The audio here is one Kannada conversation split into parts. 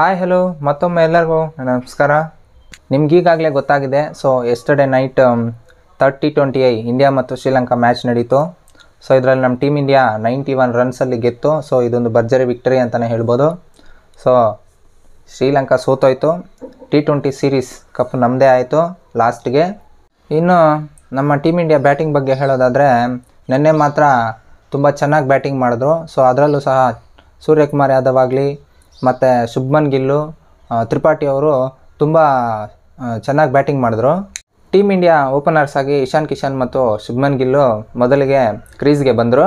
ಹಾಯ್ ಹಲೋ ಮತ್ತೊಮ್ಮೆ ಎಲ್ಲರಿಗೂ ನಮಸ್ಕಾರ ಈಗಾಗಲೇ ಗೊತ್ತಾಗಿದೆ so yesterday night thirty twenty I India ಮತ್ತು ಶ್ರೀಲಂಕಾ ಮ್ಯಾಚ್ ನಡೀತು ಸೊ ಇದರಲ್ಲಿ ನಮ್ಮ ಟೀಮ್ ಇಂಡಿಯಾ ನೈಂಟಿ ಒನ್ ರನ್ಸಲ್ಲಿ ಗೆತ್ತು ಸೊ ಇದೊಂದು ಭರ್ಜರಿ ವಿಕ್ಟರಿ ಅಂತಲೇ ಹೇಳ್ಬೋದು ಸೊ ಶ್ರೀಲಂಕಾ ಸೋತೋಯ್ತು ಟಿ ಟ್ವೆಂಟಿ ಸೀರೀಸ್ ಕಪ್ ನಮ್ಮದೇ ಆಯಿತು ಲಾಸ್ಟ್ಗೆ ಇನ್ನು ನಮ್ಮ ಟೀಮ್ ಇಂಡಿಯಾ ಬ್ಯಾಟಿಂಗ್ ಬಗ್ಗೆ ಹೇಳೋದಾದರೆ ನಿನ್ನೆ ಮಾತ್ರ ತುಂಬ ಚೆನ್ನಾಗಿ ಬ್ಯಾಟಿಂಗ್ ಮಾಡಿದ್ರು ಸೊ ಅದರಲ್ಲೂ ಸಹ ಸೂರ್ಯಕುಮಾರ್ ಯಾದವ್ ಆಗಲಿ ಮತ್ತು ಶುಭ್ಮನ್ ಗಿಲ್ಲು ತ್ರಿಪಾಠಿ ಅವರು ತುಂಬ ಚೆನ್ನಾಗಿ ಬ್ಯಾಟಿಂಗ್ ಮಾಡಿದ್ರು ಟೀಮ್ ಇಂಡಿಯಾ ಓಪನರ್ಸ್ ಆಗಿ ಇಶಾನ್ ಕಿಶನ್ ಮತ್ತು ಶುಭ್ಮನ್ ಗಿಲ್ಲು ಮೊದಲಿಗೆ ಕ್ರೀಸ್ಗೆ ಬಂದರು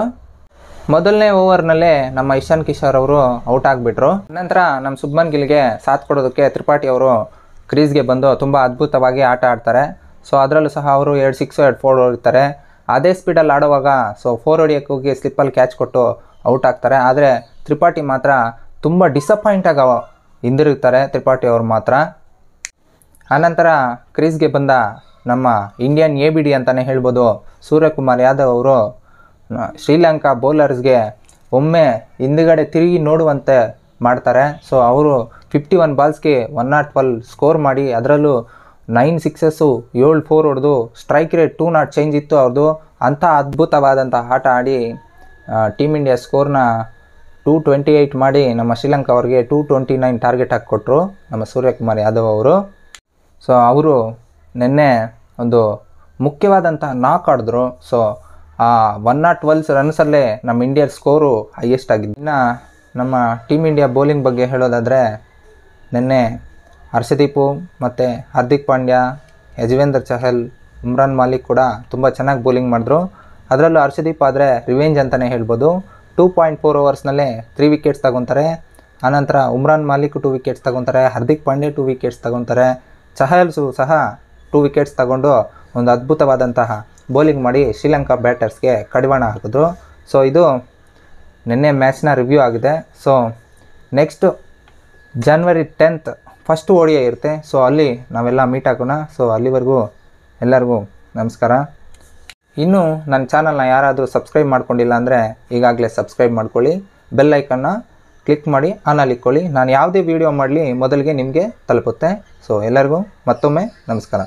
ಮೊದಲನೇ ಓವರ್ನಲ್ಲಿ ನಮ್ಮ ಇಶಾನ್ ಕಿಶೋರ್ ಅವರು ಔಟ್ ಆಗಿಬಿಟ್ರು ನಂತರ ನಮ್ಮ ಸುಬ್ಮನ್ ಗಿಲ್ಗೆ ಸಾಥ್ ಕೊಡೋದಕ್ಕೆ ತ್ರಿಪಾಠಿ ಅವರು ಕ್ರೀಸ್ಗೆ ಬಂದು ತುಂಬ ಅದ್ಭುತವಾಗಿ ಆಟ ಆಡ್ತಾರೆ ಸೊ ಅದರಲ್ಲೂ ಸಹ ಅವರು ಎರಡು ಸಿಕ್ಸು ಎರಡು ಫೋರ್ ಹೊಡಿತಾರೆ ಅದೇ ಸ್ಪೀಡಲ್ಲಿ ಆಡುವಾಗ ಸೊ ಫೋರ್ ಹೊಡಿಯೋಕ್ಕೆ ಹೋಗಿ ಸ್ಲಿಪ್ಪಲ್ಲಿ ಕ್ಯಾಚ್ ಕೊಟ್ಟು ಔಟ್ ಆಗ್ತಾರೆ ಆದರೆ ತ್ರಿಪಾಠಿ ಮಾತ್ರ ತುಂಬ ಡಿಸಪಾಯಿಂಟ್ ಡಿಸಪಾಯಿಂಟಾಗಿ ಹಿಂದಿರುಗ್ತಾರೆ ತ್ರಿಪಾಠಿ ಅವರು ಮಾತ್ರ ಆನಂತರ ಕ್ರೀಸ್ಗೆ ಬಂದ ನಮ್ಮ ಇಂಡಿಯನ್ ಎ ಬಿ ಡಿ ಅಂತಲೇ ಹೇಳ್ಬೋದು ಸೂರ್ಯಕುಮಾರ್ ಯಾದವ್ ಅವರು ಶ್ರೀಲಂಕಾ ಬೌಲರ್ಸ್ಗೆ ಒಮ್ಮೆ ಹಿಂದುಗಡೆ ತಿರುಗಿ ನೋಡುವಂತೆ ಮಾಡ್ತಾರೆ ಸೊ ಅವರು ಫಿಫ್ಟಿ ಒನ್ ಬಾಲ್ಸ್ಗೆ ಒನ್ ನಾಟ್ ಟ್ವೆಲ್ ಸ್ಕೋರ್ ಮಾಡಿ ಅದರಲ್ಲೂ ನೈನ್ ಸಿಕ್ಸಸ್ಸು ಏಳು ಫೋರ್ ಹೊಡೆದು strike rate two not change ಇತ್ತು ಅವ್ರದ್ದು ಅಂಥ ಅದ್ಭುತವಾದಂಥ ಆಟ ಆಡಿ ಟೀಮ್ ಇಂಡಿಯಾ ಸ್ಕೋರ್ನ ಟೂ ಟ್ವೆಂಟಿ ಏಯ್ಟ್ ಮಾಡಿ ನಮ್ಮ ಶ್ರೀಲಂಕಾ ಅವ್ರಿಗೆ ಟೂ ಟ್ವೆಂಟಿ ನೈನ್ ಟಾರ್ಗೆಟ್ ಹಾಕಿಕೊಟ್ರು ನಮ್ಮ ಸೂರ್ಯಕುಮಾರ್ ಯಾದವ್ ಅವರು ಸೊ ಅವರು ನಿನ್ನೆ ಒಂದು ಮುಖ್ಯವಾದಂತಹ ನಾಕ್ ಆಡಿದ್ರು ಸೊ ಆ ಒನ್ ನಾಟ್ ಟ್ವೆಲ್ಸ್ ರನ್ಸಲ್ಲೇ ನಮ್ಮ ಇಂಡಿಯಾ ಸ್ಕೋರು ಹೈಯೆಸ್ಟ್ ಆಗಿದೆ ಇನ್ನು ನಮ್ಮ ಟೀಮ್ ಇಂಡಿಯಾ ಬೌಲಿಂಗ್ ಬಗ್ಗೆ ಹೇಳೋದಾದರೆ ನಿನ್ನೆ ಹರ್ಷದೀಪು ಮತ್ತು ಹಾರ್ದಿಕ್ ಪಾಂಡ್ಯ ಯಜವೇಂದ್ರ ಚಹಲ್ ಉಮ್ರಾನ್ ಮಾಲಿಕ್ ಕೂಡ ತುಂಬ ಚೆನ್ನಾಗಿ ಬೌಲಿಂಗ್ ಮಾಡಿದ್ರು ಅದರಲ್ಲೂ ಹರ್ಷದೀಪ್ ಆದರೆ ರಿವೆಂಜ್ ಅಂತಲೇ ಹೇಳ್ಬೋದು ಟೂ ಪಾಯಿಂಟ್ ಫೋರ್ ಓವರ್ಸ್ನಲ್ಲೇ ತ್ರೀ ವಿಕೆಟ್ಸ್ ತಗೊತಾರೆ ಆನಂತರ ಉಮ್ರಾನ್ ಮಾಲಿಕ್ ಟೂ ವಿಕೆಟ್ಸ್ ತಗೊತಾರೆ ಹಾರ್ದಿಕ್ ಪಾಂಡೆ ಟೂ ವಿಕೆಟ್ಸ್ ತಗೊತಾರೆ ಚಹಲ್ಸು ಸಹ ಟೂ ವಿಕೆಟ್ಸ್ ತಗೊಂಡು ಒಂದು ಅದ್ಭುತವಾದಂತಹ ಬೌಲಿಂಗ್ ಮಾಡಿ ಶ್ರೀಲಂಕಾ ಬ್ಯಾಟರ್ಸ್ಗೆ ಕಡಿವಾಣ ಹಾಕಿದ್ರು ಸೊ ಇದು ನಿನ್ನೆ ಮ್ಯಾಚ್ನ ರಿವ್ಯೂ ಆಗಿದೆ so next January tenth first ಓಡಿಯ ಇರುತ್ತೆ ಸೊ ಅಲ್ಲಿ ನಾವೆಲ್ಲ ಮೀಟ್ ಹಾಕೋಣ ಸೊ ಅಲ್ಲಿವರೆಗೂ ಎಲ್ಲರಿಗೂ ನಮಸ್ಕಾರ ಇನ್ನೂ ನನ್ನ ಚಾನಲ್ನ ಯಾರಾದರೂ ಸಬ್ಸ್ಕ್ರೈಬ್ ಮಾಡ್ಕೊಂಡಿಲ್ಲ ಅಂದರೆ ಈಗಾಗಲೇ ಸಬ್ಸ್ಕ್ರೈಬ್ ಮಾಡ್ಕೊಳ್ಳಿ ಬೆಲ್ಲೈಕನ್ನ ಕ್ಲಿಕ್ ಮಾಡಿ ಆನಲ್ಲಿ ಇಕ್ಕೊಳ್ಳಿ ನಾನು ಯಾವುದೇ ವೀಡಿಯೋ ಮಾಡಲಿ ಮೊದಲಿಗೆ ನಿಮಗೆ ತಲುಪುತ್ತೆ ಸೊ ಎಲ್ಲರಿಗೂ ಮತ್ತೊಮ್ಮೆ ನಮಸ್ಕಾರ